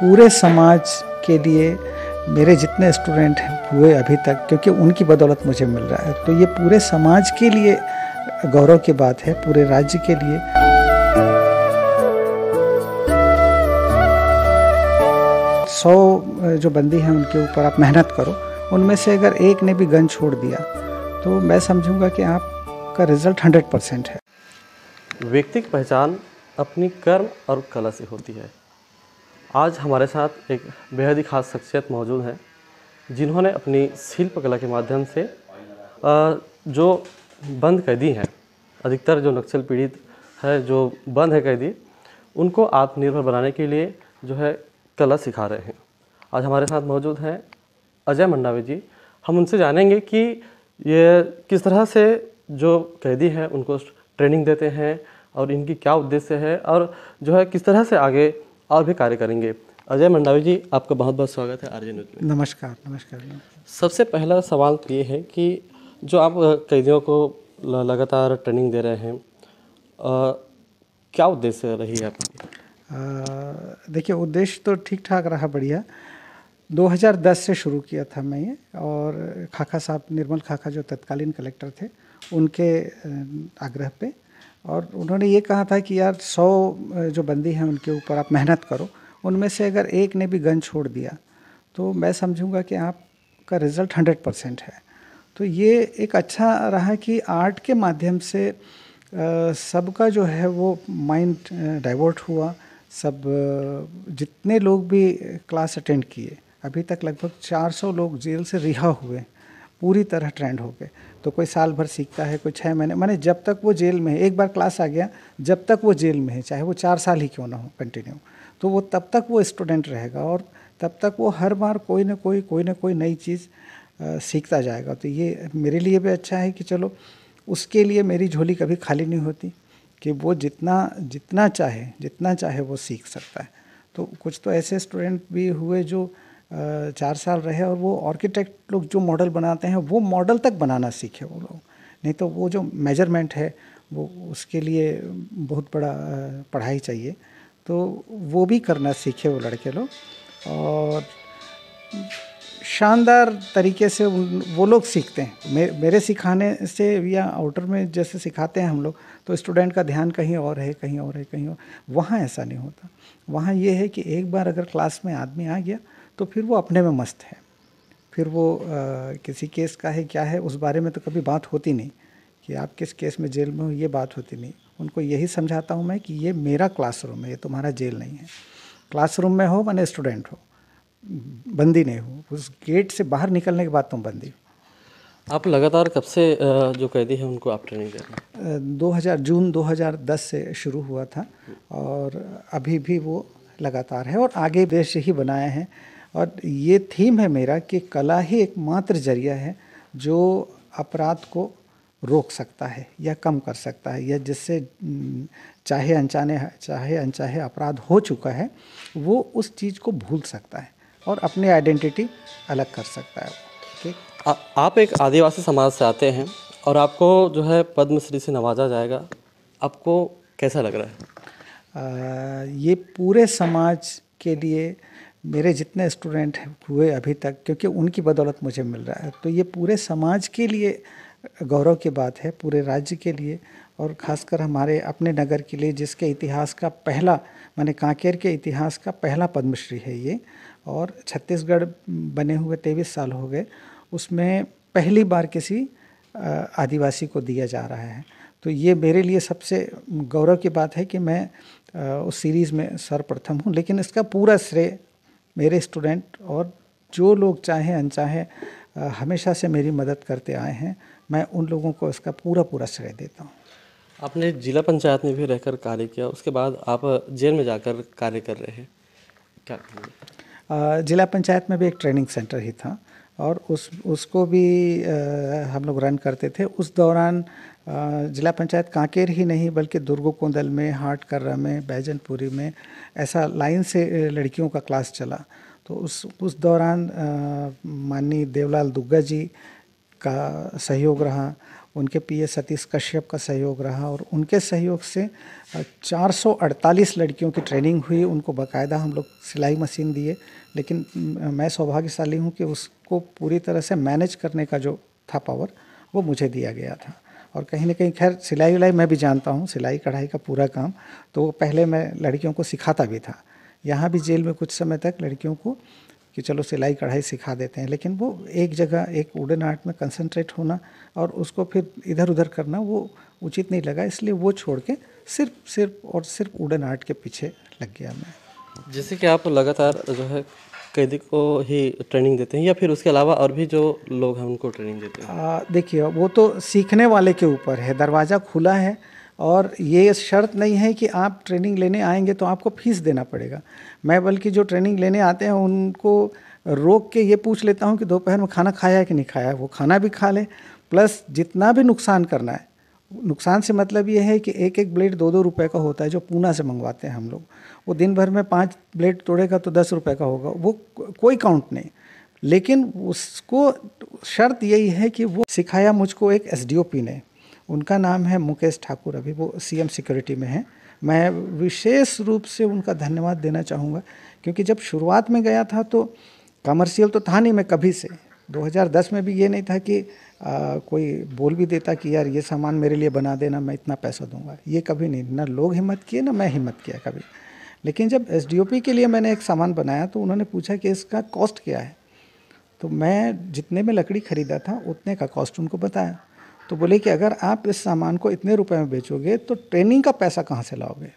पूरे समाज के लिए मेरे जितने स्टूडेंट हुए अभी तक क्योंकि उनकी बदौलत मुझे मिल रहा है तो ये पूरे समाज के लिए गौरव की बात है पूरे राज्य के लिए सौ जो बंदी हैं उनके ऊपर आप मेहनत करो उनमें से अगर एक ने भी गन छोड़ दिया तो मैं समझूंगा कि आपका रिजल्ट हंड्रेड परसेंट है व्यक्ति की पहचान अपनी कर्म और कला से होती है आज हमारे साथ एक बेहद ही खास शख्सियत मौजूद है जिन्होंने अपनी शिल्प कला के माध्यम से जो बंद कैदी हैं अधिकतर जो नक्सल पीड़ित है जो बंद है कैदी उनको आत्मनिर्भर बनाने के लिए जो है कला सिखा रहे हैं आज हमारे साथ मौजूद हैं अजय मंडावे जी हम उनसे जानेंगे कि ये किस तरह से जो कैदी हैं उनको ट्रेनिंग देते हैं और इनकी क्या उद्देश्य है और जो है किस तरह से आगे और भी कार्य करेंगे अजय मंडावी जी आपका बहुत बहुत स्वागत है आर्य न्यूज नमस्कार नमस्कार सबसे पहला सवाल तो ये है कि जो आप कैदियों को लगातार ट्रेनिंग दे रहे हैं आ, क्या उद्देश्य रही है आपकी देखिए उद्देश्य तो ठीक ठाक रहा बढ़िया 2010 से शुरू किया था मैं ये और खाखा साहब निर्मल खाखा जो तत्कालीन कलेक्टर थे उनके आग्रह पे और उन्होंने ये कहा था कि यार सौ जो बंदी हैं उनके ऊपर आप मेहनत करो उनमें से अगर एक ने भी गन छोड़ दिया तो मैं समझूंगा कि आपका रिज़ल्ट हंड्रेड परसेंट है तो ये एक अच्छा रहा कि आर्ट के माध्यम से सबका जो है वो माइंड डाइवर्ट हुआ सब जितने लोग भी क्लास अटेंड किए अभी तक लगभग 400 लोग जेल से रिहा हुए पूरी तरह ट्रेंड हो गए तो कोई साल भर सीखता है कोई छः महीने मैंने जब तक वो जेल में है एक बार क्लास आ गया जब तक वो जेल में है चाहे वो चार साल ही क्यों ना हो कंटिन्यू तो वो तब तक वो स्टूडेंट रहेगा और तब तक वो हर बार कोई ना कोई कोई ना कोई नई चीज़ सीखता जाएगा तो ये मेरे लिए भी अच्छा है कि चलो उसके लिए मेरी झोली कभी खाली नहीं होती कि वो जितना जितना चाहे जितना चाहे वो सीख सकता है तो कुछ तो ऐसे स्टूडेंट भी हुए जो चार साल रहे और वो आर्किटेक्ट लोग जो मॉडल बनाते हैं वो मॉडल तक बनाना सीखे वो लोग नहीं तो वो जो मेजरमेंट है वो उसके लिए बहुत बड़ा पढ़ाई चाहिए तो वो भी करना सीखे वो लड़के लोग और शानदार तरीके से वो लोग सीखते हैं मे, मेरे सिखाने से या आउटर में जैसे सिखाते हैं हम लोग तो स्टूडेंट का ध्यान कहीं और है कहीं और है कहीं और वहाँ ऐसा नहीं होता वहाँ ये है कि एक बार अगर क्लास में आदमी आ गया तो फिर वो अपने में मस्त है फिर वो आ, किसी केस का है क्या है उस बारे में तो कभी बात होती नहीं कि आप किस केस में जेल में हो ये बात होती नहीं उनको यही समझाता हूँ मैं कि ये मेरा क्लासरूम है ये तुम्हारा जेल नहीं है क्लासरूम में हो मैंने स्टूडेंट हो बंदी नहीं हो उस गेट से बाहर निकलने के बाद तुम बंदी हो आप लगातार कब से जो कैदी हैं उनको आप ट्रेनिंग कर दो हज़ार जून 2010 से शुरू हुआ था और अभी भी वो लगातार है और आगे देश ही बनाए हैं और ये थीम है मेरा कि कला ही एकमात्र जरिया है जो अपराध को रोक सकता है या कम कर सकता है या जिससे चाहे अनचाने चाहे अनचाहे अपराध हो चुका है वो उस चीज़ को भूल सकता है और अपनी आइडेंटिटी अलग कर सकता है ठीक आप एक आदिवासी समाज से आते हैं और आपको जो है पद्मश्री से नवाजा जाएगा आपको कैसा लग रहा है आ, ये पूरे समाज के लिए मेरे जितने स्टूडेंट हुए अभी तक क्योंकि उनकी बदौलत मुझे मिल रहा है तो ये पूरे समाज के लिए गौरव की बात है पूरे राज्य के लिए और खासकर हमारे अपने नगर के लिए जिसके इतिहास का पहला माने कांकेर के इतिहास का पहला पद्मश्री है ये और छत्तीसगढ़ बने हुए तेईस साल हो गए उसमें पहली बार किसी आदिवासी को दिया जा रहा है तो ये मेरे लिए सबसे गौरव की बात है कि मैं उस सीरीज़ में सर्वप्रथम हूँ लेकिन इसका पूरा श्रेय मेरे स्टूडेंट और जो लोग चाहे अनचाहे हमेशा से मेरी मदद करते आए हैं मैं उन लोगों को इसका पूरा पूरा श्रेय देता हूँ आपने जिला पंचायत में भी रहकर कार्य किया उसके बाद आप जेल में जाकर कार्य कर रहे हैं क्या जिला पंचायत में भी एक ट्रेनिंग सेंटर ही था और उस उसको भी आ, हम लोग रन करते थे उस दौरान जिला पंचायत कांकेर ही नहीं बल्कि दुर्गो कोंदल में हाट कर्रा में बैजनपुरी में ऐसा लाइन से लड़कियों का क्लास चला तो उस उस दौरान माननीय देवलाल दुग्गा जी का सहयोग रहा उनके पीए सतीश कश्यप का सहयोग रहा और उनके सहयोग से 448 लड़कियों की ट्रेनिंग हुई उनको बकायदा हम लोग सिलाई मशीन दिए लेकिन मैं सौभाग्यशाली हूँ कि उसको पूरी तरह से मैनेज करने का जो था पावर वो मुझे दिया गया था और कहीं ना कहीं खैर सिलाई उलाई मैं भी जानता हूँ सिलाई कढ़ाई का पूरा काम तो पहले मैं लड़कियों को सिखाता भी था यहाँ भी जेल में कुछ समय तक लड़कियों को कि चलो सिलाई कढ़ाई सिखा देते हैं लेकिन वो एक जगह एक वुडन आर्ट में कंसनट्रेट होना और उसको फिर इधर उधर करना वो उचित नहीं लगा इसलिए वो छोड़ के सिर्फ सिर्फ और सिर्फ वुडन आर्ट के पीछे लग गया मैं जैसे कि आप लगातार जो है कैदी को ही ट्रेनिंग देते हैं या फिर उसके अलावा और भी जो लोग हैं उनको ट्रेनिंग देते हैं देखिए वो तो सीखने वाले के ऊपर है दरवाज़ा खुला है और ये शर्त नहीं है कि आप ट्रेनिंग लेने आएंगे तो आपको फीस देना पड़ेगा मैं बल्कि जो ट्रेनिंग लेने आते हैं उनको रोक के ये पूछ लेता हूँ कि दोपहर में खाना खाया है कि नहीं खाया है वो खाना भी खा ले प्लस जितना भी नुकसान करना है नुकसान से मतलब ये है कि एक एक ब्लेड दो दो रुपए का होता है जो पूना से मंगवाते हैं हम लोग वो दिन भर में पाँच ब्लेड तोड़ेगा तो दस रुपए का होगा वो कोई काउंट नहीं लेकिन उसको शर्त यही है कि वो सिखाया मुझको एक एस ने उनका नाम है मुकेश ठाकुर अभी वो सीएम सिक्योरिटी में हैं मैं विशेष रूप से उनका धन्यवाद देना चाहूँगा क्योंकि जब शुरुआत में गया था तो कमर्शियल तो था नहीं मैं कभी से 2010 में भी ये नहीं था कि आ, कोई बोल भी देता कि यार ये सामान मेरे लिए बना देना मैं इतना पैसा दूंगा ये कभी नहीं ना लोग हिम्मत किए ना मैं हिम्मत किया कभी लेकिन जब एस के लिए मैंने एक सामान बनाया तो उन्होंने पूछा कि इसका कॉस्ट क्या है तो मैं जितने में लकड़ी ख़रीदा था उतने का कॉस्ट उनको बताया तो बोले कि अगर आप इस सामान को इतने रुपए में बेचोगे तो ट्रेनिंग का पैसा कहाँ से लाओगे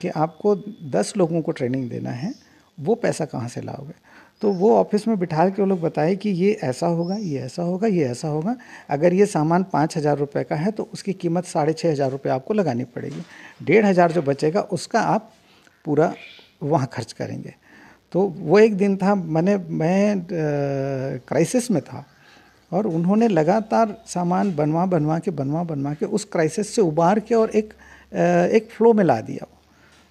कि आपको दस लोगों को ट्रेनिंग देना है वो पैसा कहाँ से लाओगे तो वो ऑफिस में बिठा के वो लोग बताए कि ये ऐसा होगा ये ऐसा होगा ये ऐसा होगा अगर ये सामान पाँच हज़ार रुपये का है तो उसकी कीमत साढ़े छः हज़ार रुपये आपको लगानी पड़ेगी डेढ़ हज़ार जो बचेगा उसका आप पूरा वहाँ खर्च करेंगे तो वो एक दिन था मैंने मैं क्राइसिस में था और उन्होंने लगातार सामान बनवा बनवा के बनवा बनवा के उस क्राइसिस से उबार के और एक एक फ्लो में ला दिया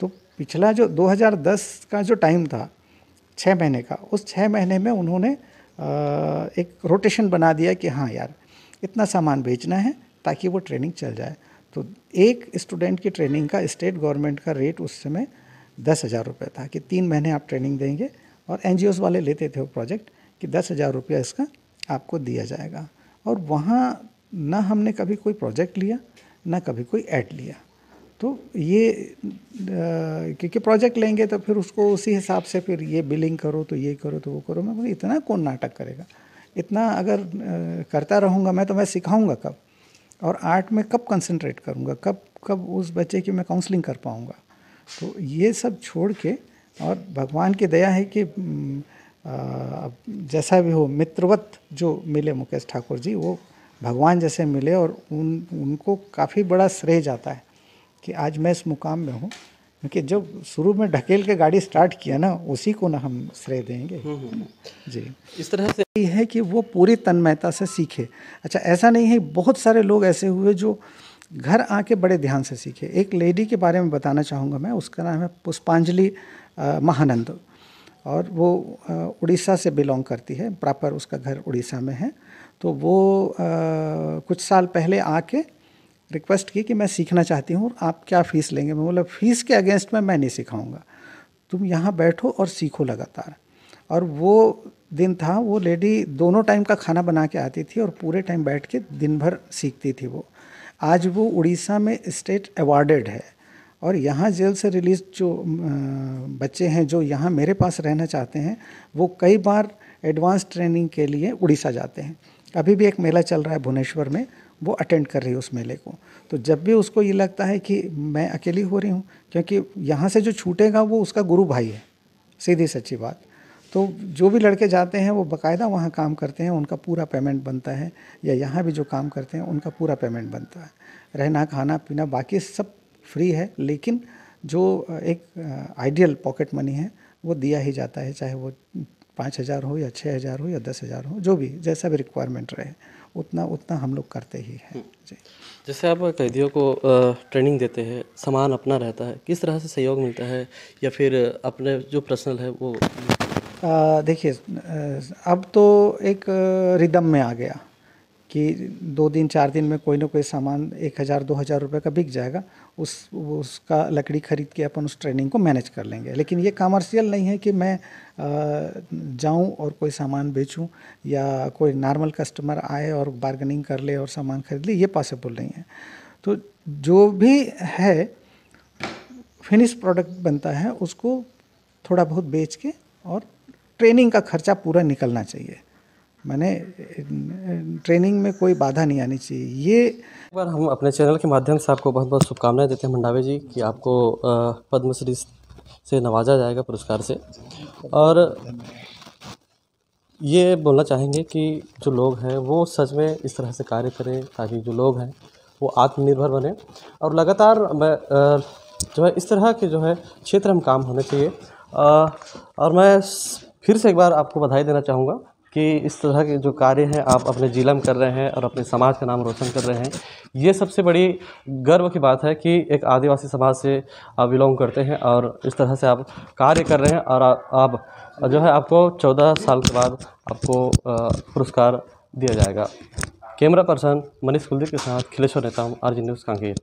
तो पिछला जो 2010 का जो टाइम था छः महीने का उस छः महीने में उन्होंने एक रोटेशन बना दिया कि हाँ यार इतना सामान बेचना है ताकि वो ट्रेनिंग चल जाए तो एक स्टूडेंट की ट्रेनिंग का स्टेट गवर्नमेंट का रेट उस समय दस हज़ार रुपये था कि तीन महीने आप ट्रेनिंग देंगे और एन वाले लेते थे वो प्रोजेक्ट कि दस हज़ार रुपया इसका आपको दिया जाएगा और वहाँ ना हमने कभी कोई प्रोजेक्ट लिया ना कभी कोई ऐड लिया तो ये क्योंकि प्रोजेक्ट लेंगे तो फिर उसको उसी हिसाब से फिर ये बिलिंग करो तो ये करो तो वो करो मैं बोले इतना कौन नाटक करेगा इतना अगर करता रहूँगा मैं तो मैं सिखाऊँगा कब और आर्ट में कब कंसंट्रेट करूँगा कब कब उस बच्चे की मैं काउंसलिंग कर पाऊँगा तो ये सब छोड़ के और भगवान की दया है कि अब जैसा भी हो मित्रवत जो मिले मुकेश ठाकुर जी वो भगवान जैसे मिले और उन उनको काफ़ी बड़ा श्रेय जाता है कि आज मैं इस मुकाम में हूँ क्योंकि जब शुरू में ढकेल के गाड़ी स्टार्ट किया ना उसी को ना हम श्रेय देंगे हम्म, हम्म, हम्म। जी इस तरह से ये है कि वो पूरी तन्मयता से सीखे अच्छा ऐसा नहीं है बहुत सारे लोग ऐसे हुए जो घर आके बड़े ध्यान से सीखे एक लेडी के बारे में बताना चाहूँगा मैं उसका नाम है पुष्पांजलि महानंद और वो उड़ीसा से बिलोंग करती है प्रॉपर उसका घर उड़ीसा में है तो वो आ, कुछ साल पहले आके रिक्वेस्ट की कि मैं सीखना चाहती हूँ आप क्या फ़ीस लेंगे मैं बोला फ़ीस के अगेंस्ट में मैं नहीं सिखाऊंगा तुम यहाँ बैठो और सीखो लगातार और वो दिन था वो लेडी दोनों टाइम का खाना बना के आती थी और पूरे टाइम बैठ के दिन भर सीखती थी वो आज वो उड़ीसा में स्टेट अवार्डेड है और यहाँ जेल से रिलीज जो बच्चे हैं जो यहाँ मेरे पास रहना चाहते हैं वो कई बार एडवांस ट्रेनिंग के लिए उड़ीसा जाते हैं अभी भी एक मेला चल रहा है भुवनेश्वर में वो अटेंड कर रही है उस मेले को तो जब भी उसको ये लगता है कि मैं अकेली हो रही हूँ क्योंकि यहाँ से जो छूटेगा वो उसका गुरु भाई है सीधी सच्ची बात तो जो भी लड़के जाते हैं वो बकायदा वहाँ काम करते हैं उनका पूरा पेमेंट बनता है या यहाँ भी जो काम करते हैं उनका पूरा पेमेंट बनता है रहना खाना पीना बाकी सब फ्री है लेकिन जो एक आइडियल पॉकेट मनी है वो दिया ही जाता है चाहे वो पाँच हज़ार हो या छः हज़ार हो या दस हज़ार हो जो भी जैसा भी रिक्वायरमेंट रहे उतना उतना हम लोग करते ही हैं हम्म। जी जैसे आप कैदियों को ट्रेनिंग देते हैं सामान अपना रहता है किस तरह से सहयोग मिलता है या फिर अपने जो पर्सनल है वो देखिए अब तो एक रिदम में आ गया कि दो दिन चार दिन में कोई ना कोई सामान एक हज़ार दो हज़ार रुपये का बिक जाएगा उस उसका लकड़ी खरीद के अपन उस ट्रेनिंग को मैनेज कर लेंगे लेकिन ये कमर्शियल नहीं है कि मैं जाऊं और कोई सामान बेचूं या कोई नॉर्मल कस्टमर आए और बार्गेनिंग कर ले और सामान खरीद ले ये पॉसिबल नहीं है तो जो भी है फिनिश प्रोडक्ट बनता है उसको थोड़ा बहुत बेच के और ट्रेनिंग का खर्चा पूरा निकलना चाहिए मैंने ट्रेनिंग में कोई बाधा नहीं आनी चाहिए ये एक बार हम अपने चैनल के माध्यम से आपको बहुत बहुत शुभकामनाएं देते हैं मंडावे जी कि आपको पद्मश्री से नवाजा जाएगा पुरस्कार से और ये बोलना चाहेंगे कि जो लोग हैं वो सच में इस तरह से कार्य करें ताकि जो लोग हैं वो आत्मनिर्भर बने और लगातार मैं जो है इस तरह के जो है क्षेत्र में काम होने चाहिए और मैं फिर से एक बार आपको बधाई देना चाहूँगा कि इस तरह के जो कार्य हैं आप अपने ज़िला में कर रहे हैं और अपने समाज का नाम रोशन कर रहे हैं ये सबसे बड़ी गर्व की बात है कि एक आदिवासी समाज से आप बिलोंग करते हैं और इस तरह से आप कार्य कर रहे हैं और आप जो है आपको चौदह साल के बाद आपको पुरस्कार दिया जाएगा कैमरा पर्सन मनीष कुलदीप के साथ खिलेश्वर नेता आर न्यूज़ कांगेर